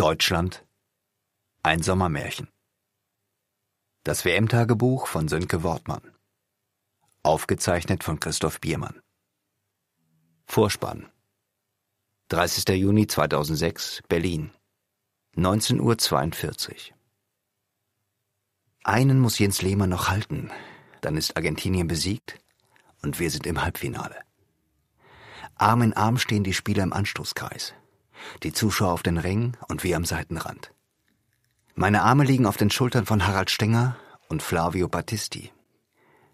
Deutschland. Ein Sommermärchen. Das WM-Tagebuch von Sönke Wortmann. Aufgezeichnet von Christoph Biermann. Vorspann. 30. Juni 2006, Berlin. 19.42 Uhr. Einen muss Jens Lehmann noch halten, dann ist Argentinien besiegt und wir sind im Halbfinale. Arm in Arm stehen die Spieler im Anstoßkreis die Zuschauer auf den Ring und wir am Seitenrand. Meine Arme liegen auf den Schultern von Harald Stenger und Flavio Battisti.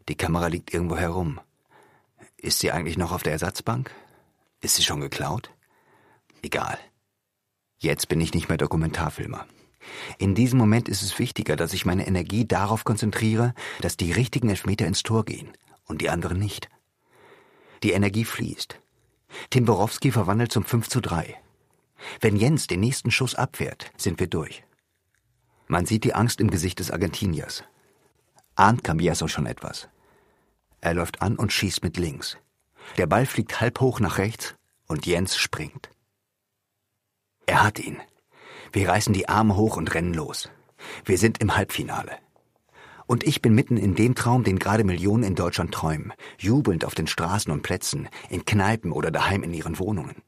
Die Kamera liegt irgendwo herum. Ist sie eigentlich noch auf der Ersatzbank? Ist sie schon geklaut? Egal. Jetzt bin ich nicht mehr Dokumentarfilmer. In diesem Moment ist es wichtiger, dass ich meine Energie darauf konzentriere, dass die richtigen Elfmeter ins Tor gehen und die anderen nicht. Die Energie fließt. Tim Borowski verwandelt zum 5 zu 3. Wenn Jens den nächsten Schuss abwehrt, sind wir durch. Man sieht die Angst im Gesicht des Argentiniers. Ahnt Cambiaso schon etwas. Er läuft an und schießt mit links. Der Ball fliegt halb hoch nach rechts und Jens springt. Er hat ihn. Wir reißen die Arme hoch und rennen los. Wir sind im Halbfinale. Und ich bin mitten in dem Traum, den gerade Millionen in Deutschland träumen, jubelnd auf den Straßen und Plätzen, in Kneipen oder daheim in ihren Wohnungen.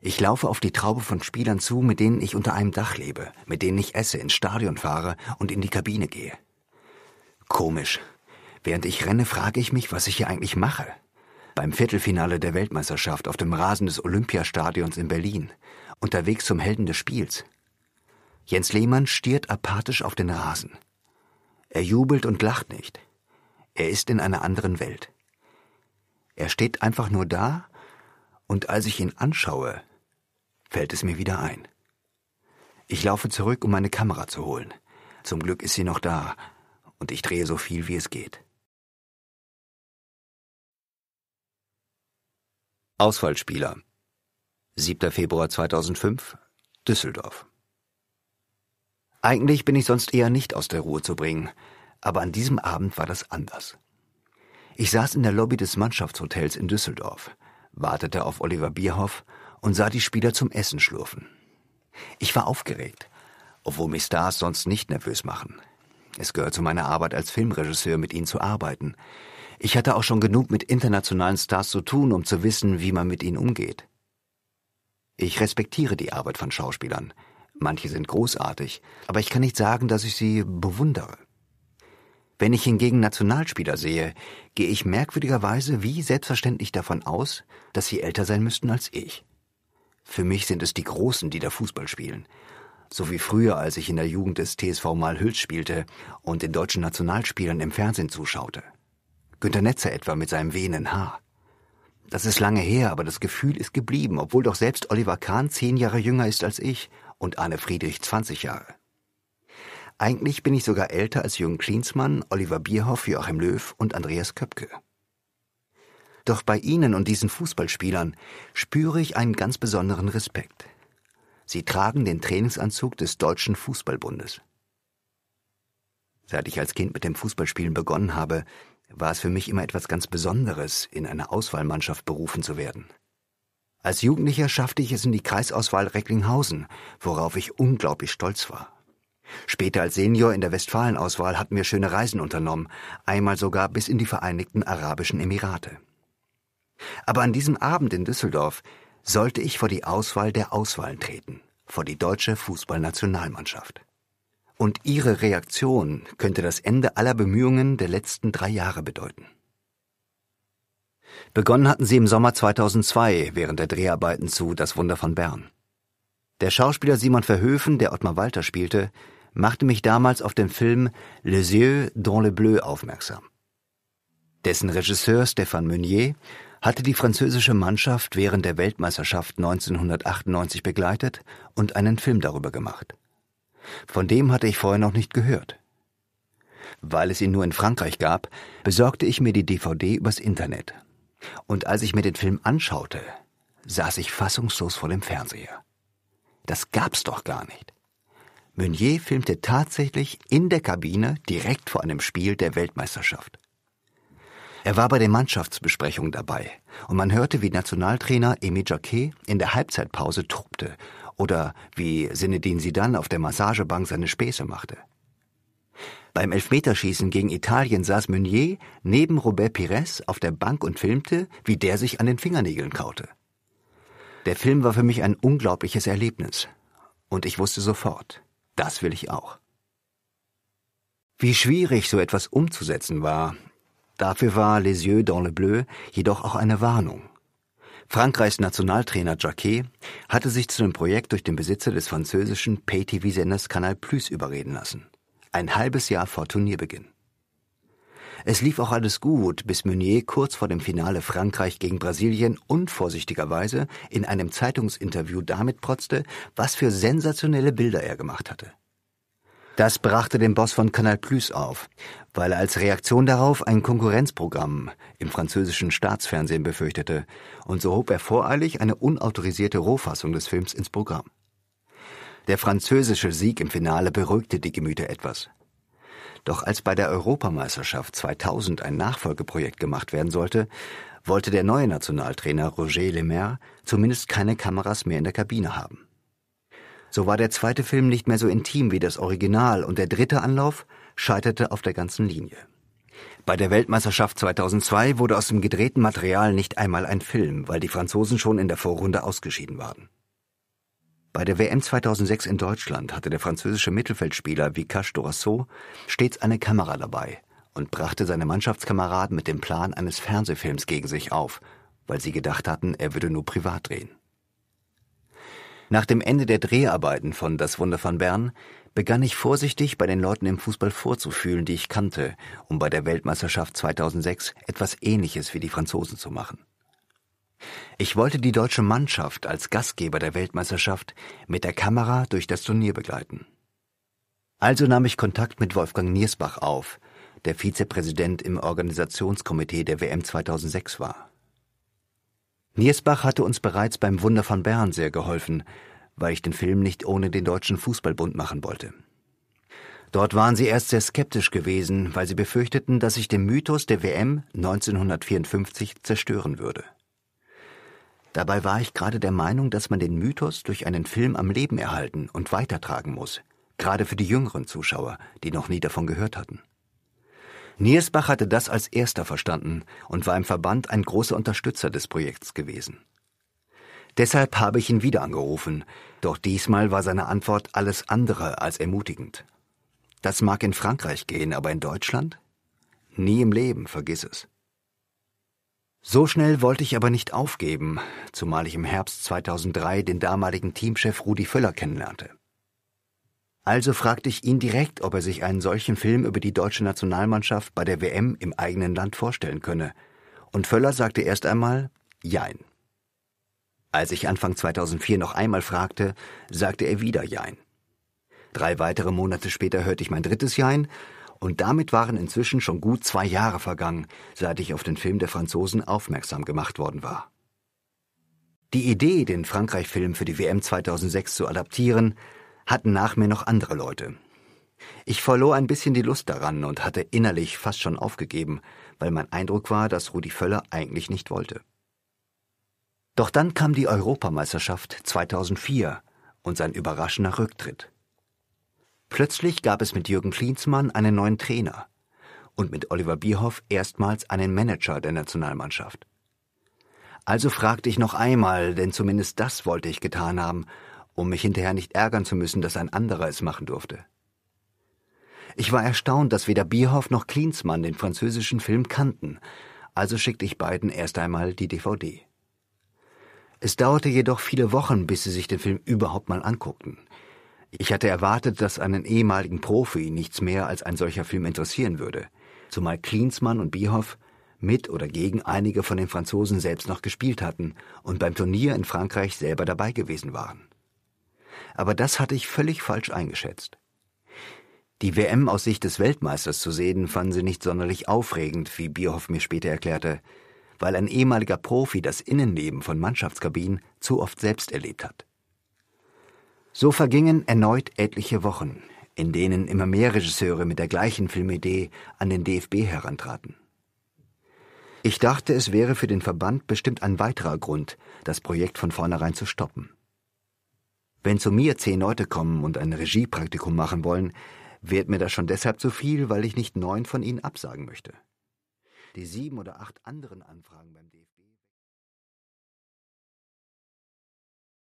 Ich laufe auf die Traube von Spielern zu, mit denen ich unter einem Dach lebe, mit denen ich esse, ins Stadion fahre und in die Kabine gehe. Komisch. Während ich renne, frage ich mich, was ich hier eigentlich mache. Beim Viertelfinale der Weltmeisterschaft auf dem Rasen des Olympiastadions in Berlin, unterwegs zum Helden des Spiels. Jens Lehmann stiert apathisch auf den Rasen. Er jubelt und lacht nicht. Er ist in einer anderen Welt. Er steht einfach nur da, und als ich ihn anschaue, fällt es mir wieder ein. Ich laufe zurück, um meine Kamera zu holen. Zum Glück ist sie noch da, und ich drehe so viel, wie es geht. Ausfallspieler 7. Februar 2005 Düsseldorf Eigentlich bin ich sonst eher nicht aus der Ruhe zu bringen, aber an diesem Abend war das anders. Ich saß in der Lobby des Mannschaftshotels in Düsseldorf, wartete auf Oliver Bierhoff und sah die Spieler zum Essen schlurfen. Ich war aufgeregt, obwohl mich Stars sonst nicht nervös machen. Es gehört zu meiner Arbeit als Filmregisseur, mit ihnen zu arbeiten. Ich hatte auch schon genug mit internationalen Stars zu tun, um zu wissen, wie man mit ihnen umgeht. Ich respektiere die Arbeit von Schauspielern. Manche sind großartig, aber ich kann nicht sagen, dass ich sie bewundere. Wenn ich hingegen Nationalspieler sehe, gehe ich merkwürdigerweise wie selbstverständlich davon aus, dass sie älter sein müssten als ich. Für mich sind es die Großen, die da Fußball spielen. So wie früher, als ich in der Jugend des TSV Malhüls spielte und den deutschen Nationalspielern im Fernsehen zuschaute. Günter Netzer etwa mit seinem wehenden Haar. Das ist lange her, aber das Gefühl ist geblieben, obwohl doch selbst Oliver Kahn zehn Jahre jünger ist als ich und Arne Friedrich 20 Jahre. Eigentlich bin ich sogar älter als Jürgen Klinsmann, Oliver Bierhoff, Joachim Löw und Andreas Köpke. Doch bei Ihnen und diesen Fußballspielern spüre ich einen ganz besonderen Respekt. Sie tragen den Trainingsanzug des Deutschen Fußballbundes. Seit ich als Kind mit dem Fußballspielen begonnen habe, war es für mich immer etwas ganz Besonderes, in eine Auswahlmannschaft berufen zu werden. Als Jugendlicher schaffte ich es in die Kreisauswahl Recklinghausen, worauf ich unglaublich stolz war. Später als Senior in der Westfalenauswahl hatten wir schöne Reisen unternommen, einmal sogar bis in die Vereinigten Arabischen Emirate. Aber an diesem Abend in Düsseldorf sollte ich vor die Auswahl der Auswahlen treten, vor die deutsche Fußballnationalmannschaft. Und ihre Reaktion könnte das Ende aller Bemühungen der letzten drei Jahre bedeuten. Begonnen hatten sie im Sommer 2002 während der Dreharbeiten zu Das Wunder von Bern. Der Schauspieler Simon Verhöfen, der Ottmar Walter spielte, machte mich damals auf den Film Les yeux dans le bleu aufmerksam. Dessen Regisseur Stéphane Meunier hatte die französische Mannschaft während der Weltmeisterschaft 1998 begleitet und einen Film darüber gemacht. Von dem hatte ich vorher noch nicht gehört. Weil es ihn nur in Frankreich gab, besorgte ich mir die DVD übers Internet. Und als ich mir den Film anschaute, saß ich fassungslos vor dem Fernseher. Das gab's doch gar nicht. Meunier filmte tatsächlich in der Kabine direkt vor einem Spiel der Weltmeisterschaft. Er war bei den Mannschaftsbesprechungen dabei und man hörte, wie Nationaltrainer Emi Jacquet in der Halbzeitpause tobte oder wie Sinedin Zidane auf der Massagebank seine Späße machte. Beim Elfmeterschießen gegen Italien saß Meunier neben Robert Pires auf der Bank und filmte, wie der sich an den Fingernägeln kaute. Der Film war für mich ein unglaubliches Erlebnis. Und ich wusste sofort, das will ich auch. Wie schwierig so etwas umzusetzen war, Dafür war Les Yeux dans le Bleu jedoch auch eine Warnung. Frankreichs Nationaltrainer Jacquet hatte sich zu dem Projekt durch den Besitzer des französischen Pay-TV-Senders Canal Plus überreden lassen. Ein halbes Jahr vor Turnierbeginn. Es lief auch alles gut, bis Meunier kurz vor dem Finale Frankreich gegen Brasilien unvorsichtigerweise in einem Zeitungsinterview damit protzte, was für sensationelle Bilder er gemacht hatte. Das brachte den Boss von Canal Plus auf, weil er als Reaktion darauf ein Konkurrenzprogramm im französischen Staatsfernsehen befürchtete, und so hob er voreilig eine unautorisierte Rohfassung des Films ins Programm. Der französische Sieg im Finale beruhigte die Gemüter etwas. Doch als bei der Europameisterschaft 2000 ein Nachfolgeprojekt gemacht werden sollte, wollte der neue Nationaltrainer Roger Lemaire zumindest keine Kameras mehr in der Kabine haben. So war der zweite Film nicht mehr so intim wie das Original und der dritte Anlauf scheiterte auf der ganzen Linie. Bei der Weltmeisterschaft 2002 wurde aus dem gedrehten Material nicht einmal ein Film, weil die Franzosen schon in der Vorrunde ausgeschieden waren. Bei der WM 2006 in Deutschland hatte der französische Mittelfeldspieler Vicache Dorasso stets eine Kamera dabei und brachte seine Mannschaftskameraden mit dem Plan eines Fernsehfilms gegen sich auf, weil sie gedacht hatten, er würde nur privat drehen. Nach dem Ende der Dreharbeiten von Das Wunder von Bern begann ich vorsichtig bei den Leuten im Fußball vorzufühlen, die ich kannte, um bei der Weltmeisterschaft 2006 etwas Ähnliches wie die Franzosen zu machen. Ich wollte die deutsche Mannschaft als Gastgeber der Weltmeisterschaft mit der Kamera durch das Turnier begleiten. Also nahm ich Kontakt mit Wolfgang Niersbach auf, der Vizepräsident im Organisationskomitee der WM 2006 war. Niersbach hatte uns bereits beim Wunder von Bern sehr geholfen, weil ich den Film nicht ohne den Deutschen Fußballbund machen wollte. Dort waren sie erst sehr skeptisch gewesen, weil sie befürchteten, dass ich den Mythos der WM 1954 zerstören würde. Dabei war ich gerade der Meinung, dass man den Mythos durch einen Film am Leben erhalten und weitertragen muss, gerade für die jüngeren Zuschauer, die noch nie davon gehört hatten. Niersbach hatte das als erster verstanden und war im Verband ein großer Unterstützer des Projekts gewesen. Deshalb habe ich ihn wieder angerufen, doch diesmal war seine Antwort alles andere als ermutigend. Das mag in Frankreich gehen, aber in Deutschland? Nie im Leben, vergiss es. So schnell wollte ich aber nicht aufgeben, zumal ich im Herbst 2003 den damaligen Teamchef Rudi Völler kennenlernte. Also fragte ich ihn direkt, ob er sich einen solchen Film über die deutsche Nationalmannschaft bei der WM im eigenen Land vorstellen könne. Und Völler sagte erst einmal Jein. Als ich Anfang 2004 noch einmal fragte, sagte er wieder Jein. Drei weitere Monate später hörte ich mein drittes Jein, und damit waren inzwischen schon gut zwei Jahre vergangen, seit ich auf den Film der Franzosen aufmerksam gemacht worden war. Die Idee, den Frankreich-Film für die WM 2006 zu adaptieren, hatten nach mir noch andere Leute. Ich verlor ein bisschen die Lust daran und hatte innerlich fast schon aufgegeben, weil mein Eindruck war, dass Rudi Völler eigentlich nicht wollte. Doch dann kam die Europameisterschaft 2004 und sein überraschender Rücktritt. Plötzlich gab es mit Jürgen Klinsmann einen neuen Trainer und mit Oliver Bierhoff erstmals einen Manager der Nationalmannschaft. Also fragte ich noch einmal, denn zumindest das wollte ich getan haben, um mich hinterher nicht ärgern zu müssen, dass ein anderer es machen durfte. Ich war erstaunt, dass weder Bierhoff noch Klinsmann den französischen Film kannten, also schickte ich beiden erst einmal die DVD. Es dauerte jedoch viele Wochen, bis sie sich den Film überhaupt mal anguckten. Ich hatte erwartet, dass einen ehemaligen Profi nichts mehr als ein solcher Film interessieren würde, zumal Klinsmann und Bierhoff mit oder gegen einige von den Franzosen selbst noch gespielt hatten und beim Turnier in Frankreich selber dabei gewesen waren aber das hatte ich völlig falsch eingeschätzt. Die WM aus Sicht des Weltmeisters zu sehen, fanden sie nicht sonderlich aufregend, wie Bierhoff mir später erklärte, weil ein ehemaliger Profi das Innenleben von Mannschaftskabinen zu oft selbst erlebt hat. So vergingen erneut etliche Wochen, in denen immer mehr Regisseure mit der gleichen Filmidee an den DFB herantraten. Ich dachte, es wäre für den Verband bestimmt ein weiterer Grund, das Projekt von vornherein zu stoppen. Wenn zu mir zehn Leute kommen und ein Regiepraktikum machen wollen, wird mir das schon deshalb zu viel, weil ich nicht neun von ihnen absagen möchte. Die sieben oder acht anderen Anfragen beim DFB